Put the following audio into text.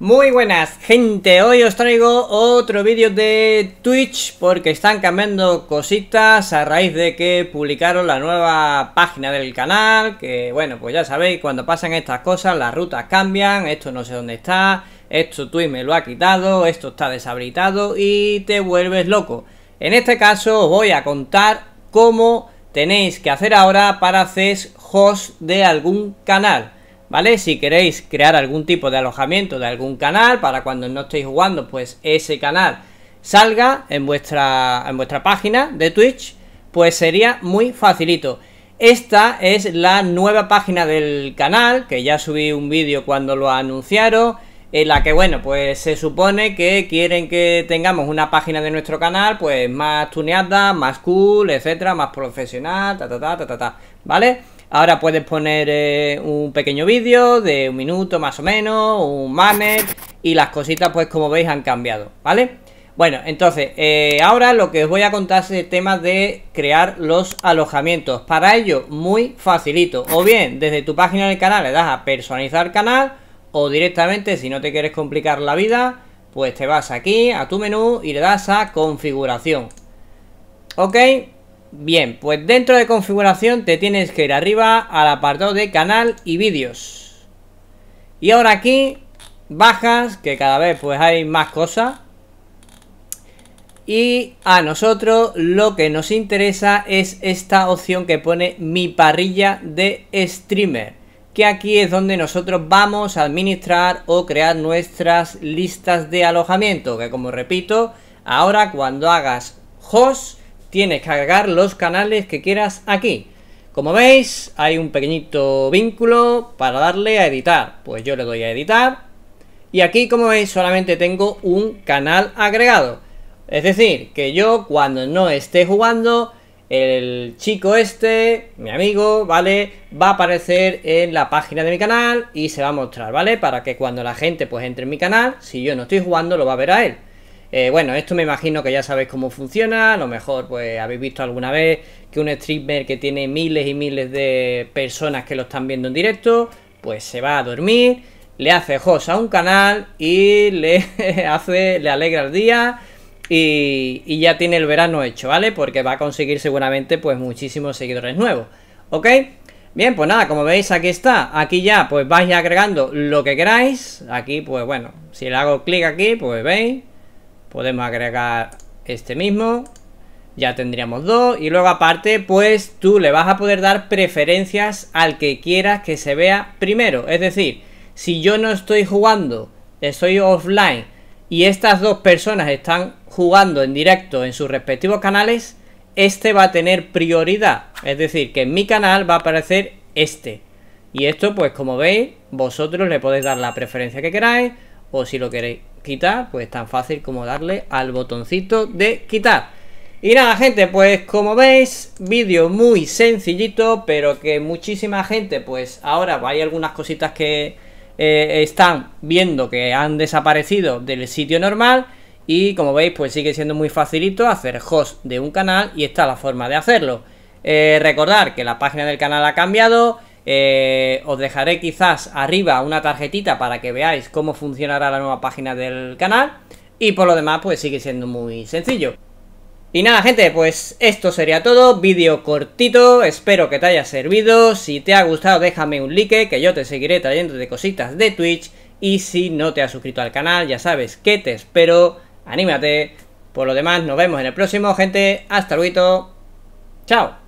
Muy buenas gente, hoy os traigo otro vídeo de Twitch porque están cambiando cositas a raíz de que publicaron la nueva página del canal que bueno, pues ya sabéis, cuando pasan estas cosas las rutas cambian, esto no sé dónde está, esto Twitch me lo ha quitado, esto está deshabilitado y te vuelves loco. En este caso os voy a contar cómo tenéis que hacer ahora para hacer host de algún canal. ¿vale? Si queréis crear algún tipo de alojamiento de algún canal para cuando no estéis jugando, pues ese canal salga en vuestra, en vuestra página de Twitch, pues sería muy facilito. Esta es la nueva página del canal, que ya subí un vídeo cuando lo anunciaron, en la que, bueno, pues se supone que quieren que tengamos una página de nuestro canal, pues más tuneada, más cool, etcétera, más profesional, ta ta ta ta ta, ¿vale? Ahora puedes poner eh, un pequeño vídeo de un minuto más o menos, un banner y las cositas pues como veis han cambiado, ¿vale? Bueno, entonces, eh, ahora lo que os voy a contar es el tema de crear los alojamientos. Para ello, muy facilito. O bien, desde tu página del canal le das a personalizar canal o directamente, si no te quieres complicar la vida, pues te vas aquí a tu menú y le das a configuración. ¿Ok? Bien, pues dentro de configuración te tienes que ir arriba al apartado de canal y vídeos. Y ahora aquí bajas, que cada vez pues hay más cosas. Y a nosotros lo que nos interesa es esta opción que pone mi parrilla de streamer. Que aquí es donde nosotros vamos a administrar o crear nuestras listas de alojamiento. Que como repito, ahora cuando hagas host tienes que agregar los canales que quieras aquí. Como veis, hay un pequeñito vínculo para darle a editar. Pues yo le doy a editar. Y aquí, como veis, solamente tengo un canal agregado. Es decir, que yo cuando no esté jugando, el chico este, mi amigo, ¿vale? Va a aparecer en la página de mi canal y se va a mostrar, ¿vale? Para que cuando la gente pues entre en mi canal, si yo no estoy jugando, lo va a ver a él. Eh, bueno, esto me imagino que ya sabéis cómo funciona, a lo mejor pues habéis visto alguna vez que un streamer que tiene miles y miles de personas que lo están viendo en directo, pues se va a dormir, le hace host a un canal y le hace, le alegra el día y, y, ya tiene el verano hecho, ¿vale? Porque va a conseguir seguramente pues muchísimos seguidores nuevos, ¿ok? Bien, pues nada, como veis aquí está, aquí ya pues vais agregando lo que queráis, aquí pues bueno, si le hago clic aquí pues veis, Podemos agregar este mismo. Ya tendríamos dos. Y luego aparte, pues tú le vas a poder dar preferencias al que quieras que se vea primero. Es decir, si yo no estoy jugando, estoy offline y estas dos personas están jugando en directo en sus respectivos canales, este va a tener prioridad. Es decir, que en mi canal va a aparecer este. Y esto, pues como veis, vosotros le podéis dar la preferencia que queráis o si lo queréis quitar, pues tan fácil como darle al botoncito de quitar. Y nada gente, pues como veis, vídeo muy sencillito, pero que muchísima gente, pues ahora hay algunas cositas que eh, están viendo que han desaparecido del sitio normal y como veis, pues sigue siendo muy facilito hacer host de un canal y esta la forma de hacerlo. Eh, recordar que la página del canal ha cambiado, eh, os dejaré quizás arriba una tarjetita para que veáis cómo funcionará la nueva página del canal. Y por lo demás, pues sigue siendo muy sencillo. Y nada gente, pues esto sería todo, vídeo cortito, espero que te haya servido, si te ha gustado déjame un like, que yo te seguiré trayendo de cositas de Twitch, y si no te has suscrito al canal, ya sabes que te espero, anímate, por lo demás nos vemos en el próximo gente, hasta luego, chao.